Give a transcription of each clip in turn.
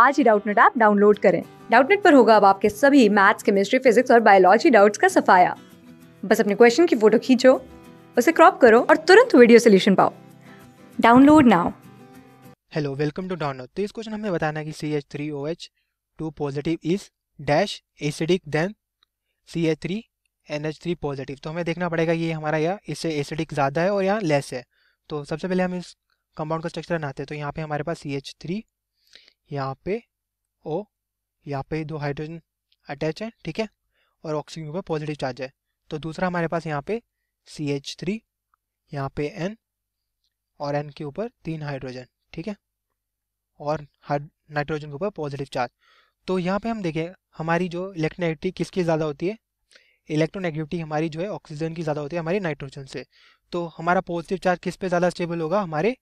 आज ही Doubtnut app download करें डाउटनेट पर होगा अब आपके सभी मैथ्स केमिस्ट्री फिजिक्स और बायोलॉजी डाउट्स का सफाया बस अपने क्वेश्चन की फोटो खींचो उसे क्रॉप करो और तुरंत वीडियो सोल्यूशन पाओ download now hello welcome to download तो इस क्वेश्चन हमें बताना है कि C H three O H two positive is dash acidic then C H three N H three positive तो हमें देखना पड़ेगा ये हमारा यहाँ इससे एसिडिक ज़्यादा है और यहाँ लेस है तो सबसे पहले हम इस कंपाउंड का स्ट्रक्चर बनाते हैं तो यहाँ पे हमारे पास सी एच थ्री यहाँ पे ओ यहाँ पे दो हाइड्रोजन अटैच है ठीक है और ऑक्सीजन ऊपर पॉजिटिव चार्ज है तो दूसरा हमारे पास यहाँ पे सी एच थ्री यहाँ पे एन और एन के ऊपर तीन हाइड्रोजन ठीक है और नाइट्रोजन के ऊपर पॉजिटिव चार्ज तो यहाँ पे हम देखें हमारी जो इलेक्ट्रोनेगेटिविटी किसकी ज़्यादा होती है इलेक्ट्रोनेगेटिविटी हमारी जो है ऑक्सीजन की ज़्यादा होती है हमारी नाइट्रोजन से तो हमारा पॉजिटिव चार्ज किस पे ज़्यादा स्टेबल होगा हमारे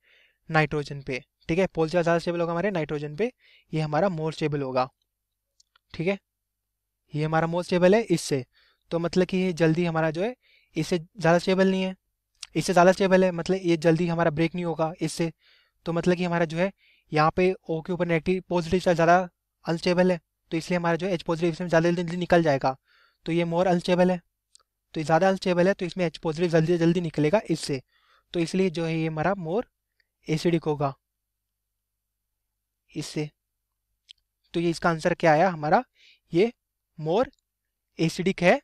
नाइट्रोजन पे ठीक है पोल चार्ज ज़्यादा स्टेबल होगा हमारे नाइट्रोजन पे ये हमारा मोर स्टेबल होगा ठीक है ये हमारा मोर स्टेबल है इससे तो मतलब कि ये जल्दी हमारा जो है इससे ज़्यादा स्टेबल नहीं है इससे ज़्यादा स्टेबल है मतलब ये जल्दी हमारा ब्रेक नहीं होगा इससे तो मतलब कि हमारा जो है यहाँ पे ओ के ऊपर नेगेटिव पॉजिटिव चार्ज ज़्यादा अनस्टेबल है तो इसलिए हमारा जो है एच पॉजिटिव इसमें ज़्यादा जल्दी निकल जाएगा तो ये मोर अनस्टेबल है तो ज़्यादा अनस्टेबल है तो इसमें एच पॉजिटिव जल्दी जल्दी निकलेगा इससे तो इसलिए जो है ये हमारा मोर एसिडिक होगा इससे तो ये इसका आंसर क्या आया हमारा ये मोर एसिडिक है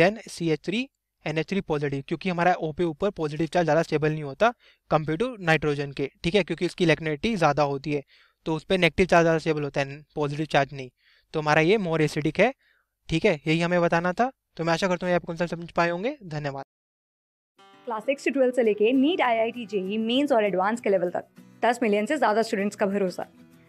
then C H three N H three positive क्योंकि हमारा ओ पे ऊपर पॉजिटिव चार्ज ज़्यादा स्टेबल नहीं होता कंपेयर टू नाइट्रोजन के ठीक है क्योंकि उसकी इलेक्ट्रिटी ज़्यादा होती है तो उस पर नेगेटिव चार्ज ज़्यादा स्टेबल होता है पॉजिटिव चार्ज नहीं तो हमारा ये मोर एसिडिक है ठीक है यही हमें बताना था तो मैं आशा करता हूँ ये आप कॉन्सेप्ट समझ पाए होंगे धन्यवाद क्लास सिक्स से ट्वेल्थ से लेके NEET I I T JEE mains और एडवांस के लेवल तक दस मिलियन से ज़्यादा स्टूडेंट्स का भरोसा